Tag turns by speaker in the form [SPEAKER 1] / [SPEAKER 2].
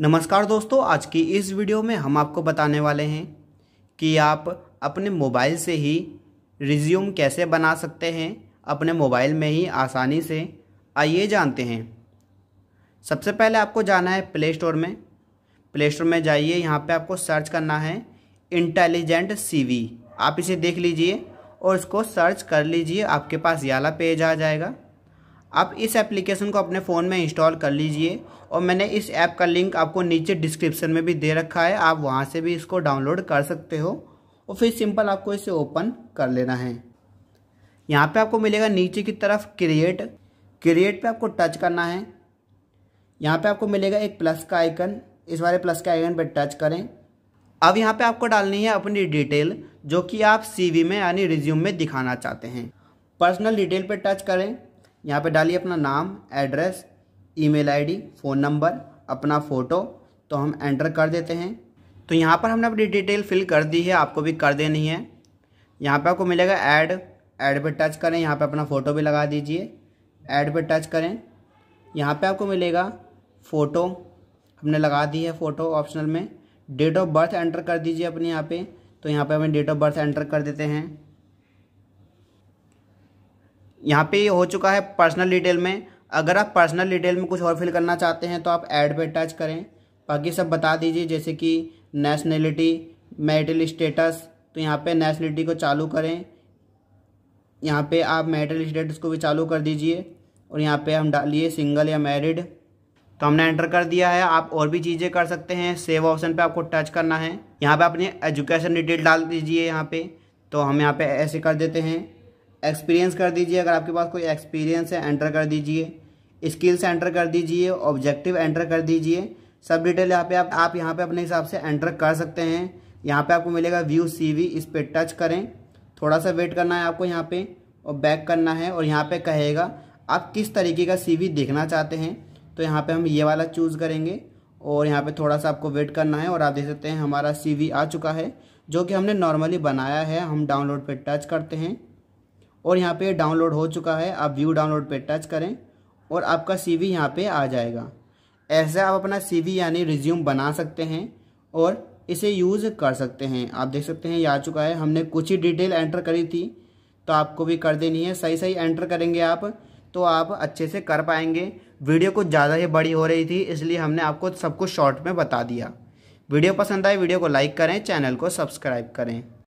[SPEAKER 1] नमस्कार दोस्तों आज की इस वीडियो में हम आपको बताने वाले हैं कि आप अपने मोबाइल से ही रिज्यूम कैसे बना सकते हैं अपने मोबाइल में ही आसानी से आइए जानते हैं सबसे पहले आपको जाना है प्ले स्टोर में प्ले स्टोर में जाइए यहाँ पे आपको सर्च करना है इंटेलिजेंट सी आप इसे देख लीजिए और इसको सर्च कर लीजिए आपके पास याला पेज आ जाएगा आप इस एप्लीकेशन को अपने फ़ोन में इंस्टॉल कर लीजिए और मैंने इस ऐप का लिंक आपको नीचे डिस्क्रिप्शन में भी दे रखा है आप वहाँ से भी इसको डाउनलोड कर सकते हो और फिर सिंपल आपको इसे ओपन कर लेना है यहाँ पे आपको मिलेगा नीचे की तरफ क्रिएट क्रिएट पे आपको टच करना है यहाँ पे आपको मिलेगा एक प्लस का आइकन इस वाले प्लस के आइकन पे टच करें अब यहाँ पे आपको डालनी है अपनी डिटेल जो कि आप सीवी में यानी रिज्यूम में दिखाना चाहते हैं पर्सनल डिटेल पे टच करें यहाँ पे डालिए अपना नाम address email ID phone number अपना फ़ोटो तो हम एंटर कर देते हैं तो यहाँ पर हमने अपनी डिटेल फिल कर दी है आपको भी कर देनी है यहाँ पे आपको मिलेगा ऐड ऐड पे टच करें यहाँ पे अपना फ़ोटो भी लगा दीजिए ऐड पे टच करें यहाँ पे आपको मिलेगा फ़ोटो हमने लगा दी है फ़ोटो ऑप्शनल में डेट ऑफ बर्थ एंटर कर दीजिए अपने यहाँ पे तो यहाँ पे हमें डेट ऑफ बर्थ एंटर कर देते हैं यहाँ पे ये हो चुका है पर्सनल डिटेल में अगर आप पर्सनल डिटेल में कुछ और फिल करना चाहते हैं तो आप ऐड पे टच करें बाकी सब बता दीजिए जैसे कि नेशनलिटी मैरिटल स्टेटस तो यहाँ पे नेशनलिटी को चालू करें यहाँ पे आप मैरिटल स्टेटस को भी चालू कर दीजिए और यहाँ पे हम डालिए सिंगल या मैरिड तो हमने एंटर कर दिया है आप और भी चीज़ें कर सकते हैं सेव ऑप्शन पे आपको टच करना है यहाँ पे अपनी एजुकेशन डिटेल डाल दीजिए यहाँ पे तो हम यहाँ पे ऐसे कर देते हैं एक्सपीरियंस कर दीजिए अगर आपके पास कोई एक्सपीरियंस है एंटर कर दीजिए स्किल्स एंटर कर दीजिए ऑब्जेक्टिव एंटर कर दीजिए सब डिटेल यहाँ पे आप आप यहाँ पे अपने हिसाब से एंटर कर सकते हैं यहाँ पे आपको मिलेगा व्यू सीवी इस पर टच करें थोड़ा सा वेट करना है आपको यहाँ पे और बैक करना है और यहाँ पे कहेगा आप किस तरीके का सीवी देखना चाहते हैं तो यहाँ पे हम ये वाला चूज़ करेंगे और यहाँ पे थोड़ा सा आपको वेट करना है और आप देख सकते हैं हमारा वी आ चुका है जो कि हमने नॉर्मली बनाया है हम डाउनलोड पर टच करते हैं और यहाँ पे डाउनलोड हो चुका है आप व्यू डाउनलोड पे टच करें और आपका सीवी वी यहाँ पर आ जाएगा ऐसे आप अपना सीवी यानी रिज्यूम बना सकते हैं और इसे यूज़ कर सकते हैं आप देख सकते हैं ये आ चुका है हमने कुछ ही डिटेल एंटर करी थी तो आपको भी कर देनी है सही सही एंटर करेंगे आप तो आप अच्छे से कर पाएंगे वीडियो कुछ ज़्यादा ही बड़ी हो रही थी इसलिए हमने आपको सब कुछ शॉर्ट में बता दिया वीडियो पसंद आए वीडियो को लाइक करें चैनल को सब्सक्राइब करें